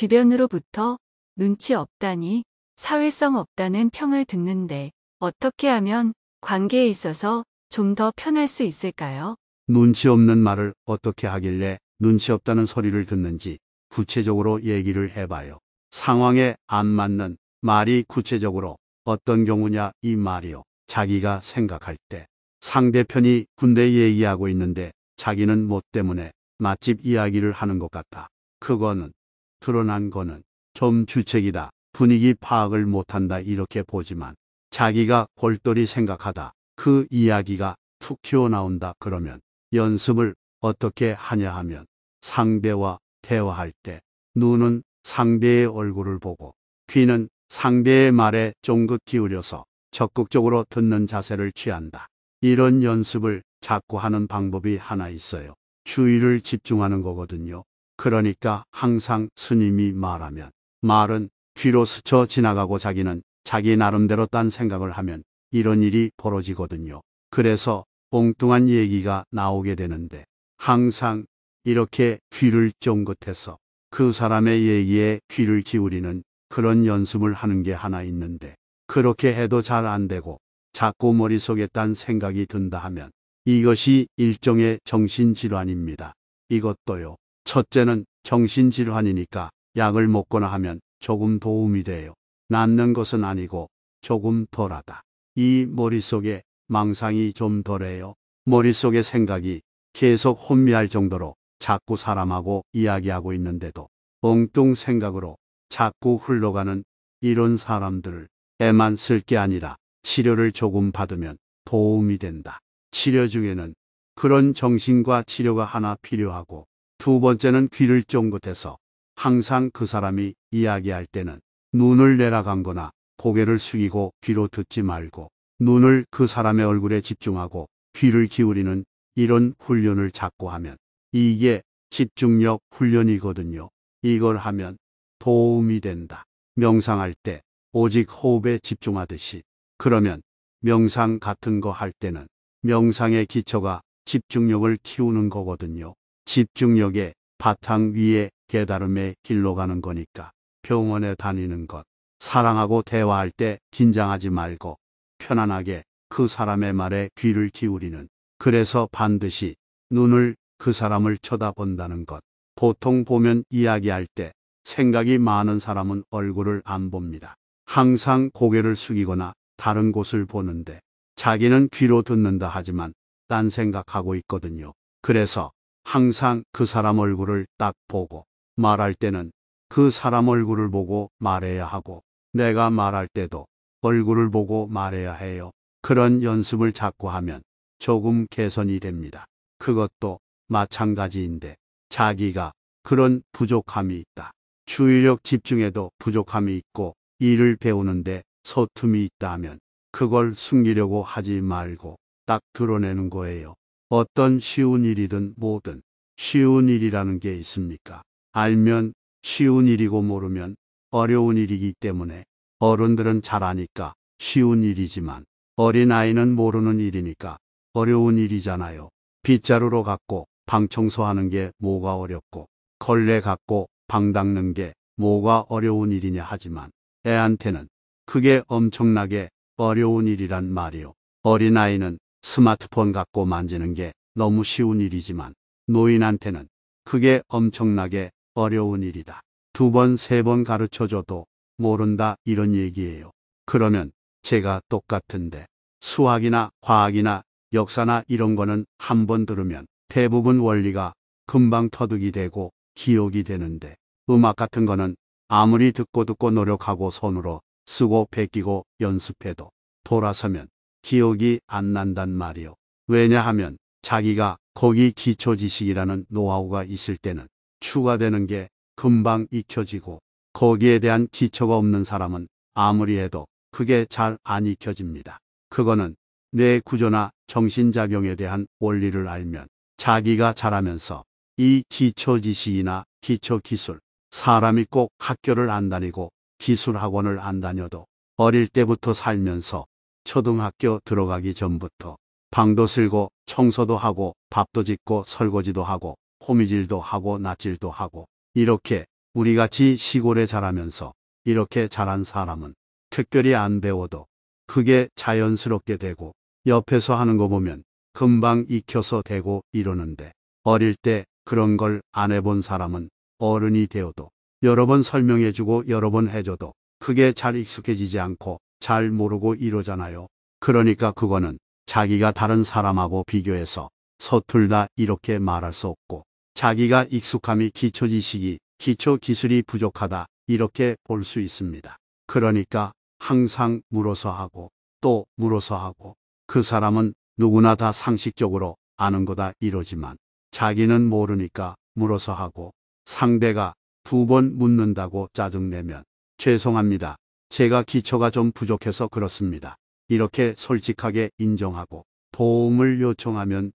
주변으로부터 눈치 없다니 사회성 없다는 평을 듣는데 어떻게 하면 관계에 있어서 좀 더 편할 수 있을까요? 눈치 없는 말을 어떻게 하길래 눈치 없다는 소리를 듣는지 구체적으로 얘기를 해봐요. 상황에 안 맞는 말이 구체적으로 어떤 경우냐 이 말이요. 자기가 생각할 때 상대편이 군대 얘기하고 있는데 자기는 뭐 때문에 맛집 이야기를 하는 것 같다. 그거는 드러난 거는 좀 주책이다. 분위기 파악을 못한다 이렇게 보지만 자기가 골똘히 생각하다 그 이야기가 툭 튀어나온다 그러면 연습을 어떻게 하냐 하면 상대와 대화할 때 눈은 상대의 얼굴을 보고 귀는 상대의 말에 쫑긋 기울여서 적극적으로 듣는 자세를 취한다. 이런 연습을 자꾸 하는 방법이 하나 있어요. 주의를 집중하는 거거든요. 그러니까 항상 스님이 말하면 말은 귀로 스쳐 지나가고 자기는 자기 나름대로 딴 생각을 하면 이런 일이 벌어지거든요. 그래서 엉뚱한 얘기가 나오게 되는데 항상 이렇게 귀를 쫑긋해서 그 사람의 얘기에 귀를 기울이는 그런 연습을 하는 게 하나 있는데 그렇게 해도 잘 안 되고 자꾸 머릿속에 딴 생각이 든다 하면 이것이 일종의 정신질환입니다. 이것도요. 첫째는 정신질환이니까 약을 먹거나 하면 조금 도움이 돼요. 낫는 것은 아니고 조금 덜하다. 이 머릿속에 망상이 좀 덜해요. 머릿속의 생각이 계속 혼미할 정도로 자꾸 사람하고 이야기하고 있는데도 엉뚱 생각으로 자꾸 흘러가는 이런 사람들을 애만 쓸 게 아니라 치료를 조금 받으면 도움이 된다. 치료 중에는 그런 정신과 치료가 하나 필요하고 두 번째는 귀를 쫑긋해서 항상 그 사람이 이야기할 때는 눈을 내려간 거나 고개를 숙이고 귀로 듣지 말고 눈을 그 사람의 얼굴에 집중하고 귀를 기울이는 이런 훈련을 자꾸 하면 이게 집중력 훈련이거든요. 이걸 하면 도움이 된다. 명상할 때 오직 호흡에 집중하듯이 그러면 명상 같은 거 할 때는 명상의 기초가 집중력을 키우는 거거든요. 집중력의 바탕 위에 깨달음의 길로 가는 거니까 병원에 다니는 것, 사랑하고 대화할 때 긴장하지 말고 편안하게 그 사람의 말에 귀를 기울이는 그래서 반드시 눈을 그 사람을 쳐다본다는 것. 보통 보면 이야기할 때 생각이 많은 사람은 얼굴을 안 봅니다. 항상 고개를 숙이거나 다른 곳을 보는데 자기는 귀로 듣는다 하지만 딴 생각하고 있거든요. 그래서 항상 그 사람 얼굴을 딱 보고 말할 때는 그 사람 얼굴을 보고 말해야 하고 내가 말할 때도 얼굴을 보고 말해야 해요. 그런 연습을 자꾸 하면 조금 개선이 됩니다. 그것도 마찬가지인데 자기가 그런 부족함이 있다. 주의력 집중에도 부족함이 있고 일을 배우는데 서툼이 있다 하면 그걸 숨기려고 하지 말고 딱 드러내는 거예요. 어떤 쉬운 일이든 뭐든 쉬운 일이라는 게 있습니까? 알면 쉬운 일이고 모르면 어려운 일이기 때문에 어른들은 잘 아니까 쉬운 일이지만 어린아이는 모르는 일이니까 어려운 일이잖아요. 빗자루로 갖고 방 청소하는 게 뭐가 어렵고 걸레 갖고 방 닦는 게 뭐가 어려운 일이냐 하지만 애한테는 그게 엄청나게 어려운 일이란 말이요. 어린아이는 스마트폰 갖고 만지는 게 너무 쉬운 일이지만 노인한테는 그게 엄청나게 어려운 일이다. 두 번, 세 번 가르쳐줘도 모른다 이런 얘기예요. 그러면 제가 똑같은데 수학이나 과학이나 역사나 이런 거는 한 번 들으면 대부분 원리가 금방 터득이 되고 기억이 되는데 음악 같은 거는 아무리 듣고 듣고 노력하고 손으로 쓰고 베끼고 연습해도 돌아서면 기억이 안 난단 말이요. 왜냐하면 자기가 거기 기초 지식이라는 노하우가 있을 때는 추가되는 게 금방 익혀지고 거기에 대한 기초가 없는 사람은 아무리 해도 그게 잘 안 익혀집니다. 그거는 뇌 구조나 정신작용에 대한 원리를 알면 자기가 자라면서 이 기초 지식이나 기초 기술, 사람이 꼭 학교를 안 다니고 기술 학원을 안 다녀도 어릴 때부터 살면서 초등학교 들어가기 전부터 방도 쓸고 청소도 하고 밥도 짓고 설거지도 하고 호미질도 하고 낯질도 하고 이렇게 우리같이 시골에 자라면서 이렇게 자란 사람은 특별히 안 배워도 크게 자연스럽게 되고 옆에서 하는 거 보면 금방 익혀서 되고 이러는데 어릴 때 그런 걸 안 해본 사람은 어른이 되어도 여러 번 설명해주고 여러 번 해줘도 크게잘 익숙해지지 않고 잘 모르고 이러잖아요. 그러니까 그거는 자기가 다른 사람하고 비교해서 서툴다 이렇게 말할 수 없고 자기가 익숙함이 기초 지식이 기초 기술이 부족하다 이렇게 볼 수 있습니다. 그러니까 항상 물어서 하고 또 물어서 하고 그 사람은 누구나 다 상식적으로 아는 거다 이러지만 자기는 모르니까 물어서 하고 상대가 두 번 묻는다고 짜증내면 죄송합니다. 제가 기초가 좀 부족해서 그렇습니다. 이렇게 솔직하게 인정하고 도움을 요청하면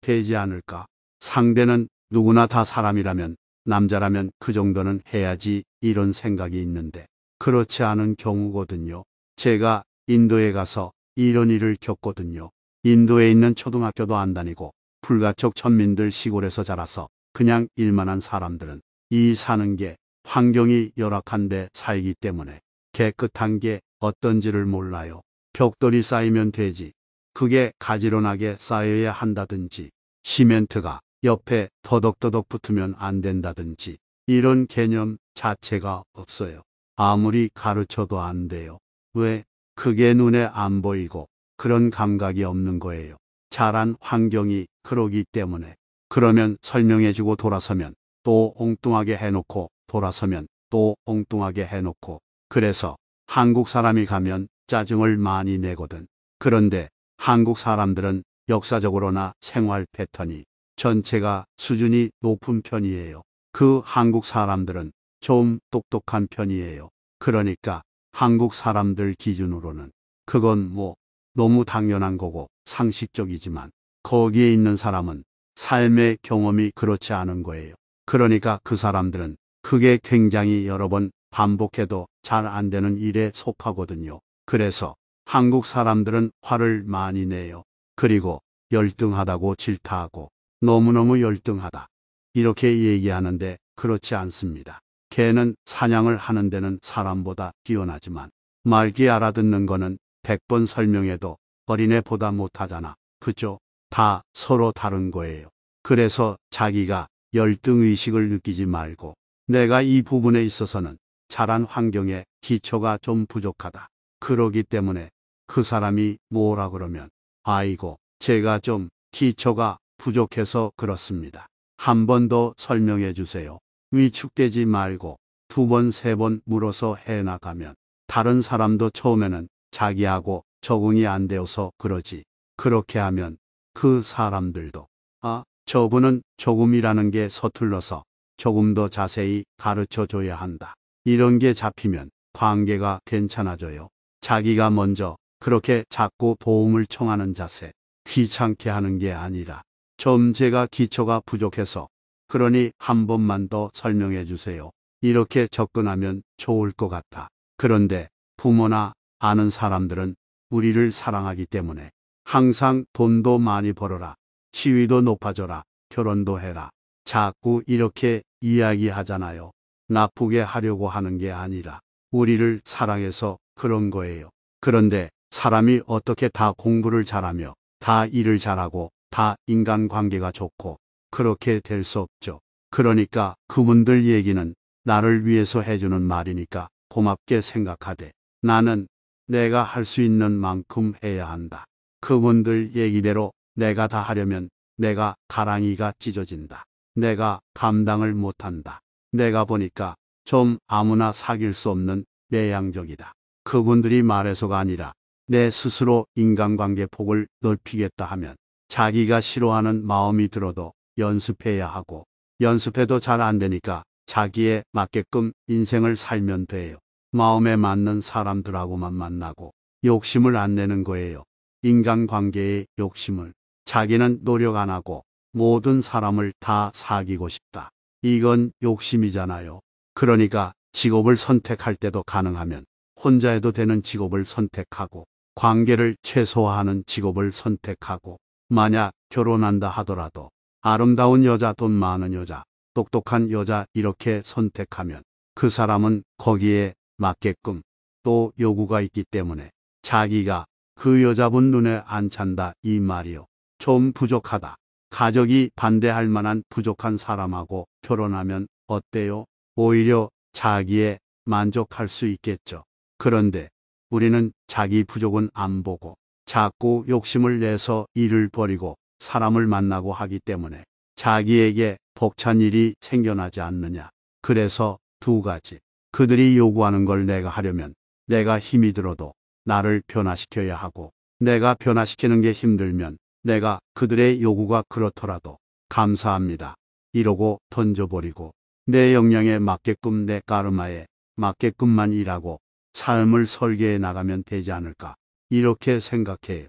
되지 않을까. 상대는 누구나 다 사람이라면 남자라면 그 정도는 해야지 이런 생각이 있는데 그렇지 않은 경우거든요. 제가 인도에 가서 이런 일을 겪거든요. 인도에 있는 초등학교도 안 다니고 불가촉 천민들 시골에서 자라서 그냥 일만한 사람들은 이 사는 게 환경이 열악한데 살기 때문에 깨끗한 게 어떤지를 몰라요. 벽돌이 쌓이면 되지. 그게 가지런하게 쌓여야 한다든지 시멘트가 옆에 더덕더덕 붙으면 안 된다든지 이런 개념 자체가 없어요. 아무리 가르쳐도 안 돼요. 왜? 그게 눈에 안 보이고 그런 감각이 없는 거예요. 자란 환경이 그러기 때문에. 그러면 설명해주고 돌아서면 또 엉뚱하게 해놓고 돌아서면 또 엉뚱하게 해놓고 그래서 한국 사람이 가면 짜증을 많이 내거든. 그런데 한국 사람들은 역사적으로나 생활 패턴이 전체가 수준이 높은 편이에요. 그 한국 사람들은 좀 똑똑한 편이에요. 그러니까 한국 사람들 기준으로는 그건 뭐 너무 당연한 거고 상식적이지만 거기에 있는 사람은 삶의 경험이 그렇지 않은 거예요. 그러니까 그 사람들은 그게 굉장히 여러 번 반복해도 잘 안 되는 일에 속하거든요. 그래서 한국 사람들은 화를 많이 내요. 그리고 열등하다고 질타하고 너무너무 열등하다. 이렇게 얘기하는데 그렇지 않습니다. 개는 사냥을 하는 데는 사람보다 뛰어나지만 말기 알아듣는 거는 100번 설명해도 어린애보다 못하잖아. 그죠? 다 서로 다른 거예요. 그래서 자기가 열등의식을 느끼지 말고 내가 이 부분에 있어서는 자란 환경에 기초가 좀 부족하다. 그러기 때문에 그 사람이 뭐라 그러면 아이고 제가 좀 기초가 부족해서 그렇습니다. 한 번 더 설명해 주세요. 위축되지 말고 두 번, 세 번 물어서 해나가면 다른 사람도 처음에는 자기하고 적응이 안 되어서 그러지. 그렇게 하면 그 사람들도 아, 저분은 조금이라는 게 서툴러서 조금 더 자세히 가르쳐 줘야 한다. 이런 게 잡히면 관계가 괜찮아져요. 자기가 먼저 그렇게 자꾸 도움을 청하는 자세, 귀찮게 하는 게 아니라 점 제가 기초가 부족해서 그러니 한 번만 더 설명해 주세요. 이렇게 접근하면 좋을 것 같아. 그런데 부모나 아는 사람들은 우리를 사랑하기 때문에 항상 돈도 많이 벌어라, 지위도 높아져라, 결혼도 해라. 자꾸 이렇게 이야기하잖아요. 나쁘게 하려고 하는 게 아니라 우리를 사랑해서 그런 거예요. 그런데 사람이 어떻게 다 공부를 잘하며 다 일을 잘하고 다 인간관계가 좋고 그렇게 될 수 없죠. 그러니까 그분들 얘기는 나를 위해서 해주는 말이니까 고맙게 생각하되 나는 내가 할 수 있는 만큼 해야 한다. 그분들 얘기대로 내가 다 하려면 내가 가랑이가 찢어진다. 내가 감당을 못한다. 내가 보니까 좀 아무나 사귈 수 없는 내향적이다. 그분들이 말해서가 아니라 내 스스로 인간관계 폭을 넓히겠다 하면 자기가 싫어하는 마음이 들어도 연습해야 하고 연습해도 잘 안 되니까 자기에 맞게끔 인생을 살면 돼요. 마음에 맞는 사람들하고만 만나고 욕심을 안 내는 거예요. 인간관계의 욕심을. 자기는 노력 안 하고 모든 사람을 다 사귀고 싶다. 이건 욕심이잖아요. 그러니까 직업을 선택할 때도 가능하면 혼자 해도 되는 직업을 선택하고 관계를 최소화하는 직업을 선택하고 만약 결혼한다 하더라도 아름다운 여자, 돈 많은 여자, 똑똑한 여자 이렇게 선택하면 그 사람은 거기에 맞게끔 또 요구가 있기 때문에 자기가 그 여자분 눈에 안 찬다 이 말이요. 좀 부족하다. 가족이 반대할 만한 부족한 사람하고 결혼하면 어때요? 오히려 자기에 만족할 수 있겠죠. 그런데 우리는 자기 부족은 안 보고 자꾸 욕심을 내서 일을 벌이고 사람을 만나고 하기 때문에 자기에게 벅찬 일이 생겨나지 않느냐. 그래서 두 가지. 그들이 요구하는 걸 내가 하려면 내가 힘이 들어도 나를 변화시켜야 하고 내가 변화시키는 게 힘들면 내가 그들의 요구가 그렇더라도 감사합니다. 이러고 던져버리고 내 역량에 맞게끔 내 까르마에 맞게끔만 일하고 삶을 설계해 나가면 되지 않을까 이렇게 생각해요.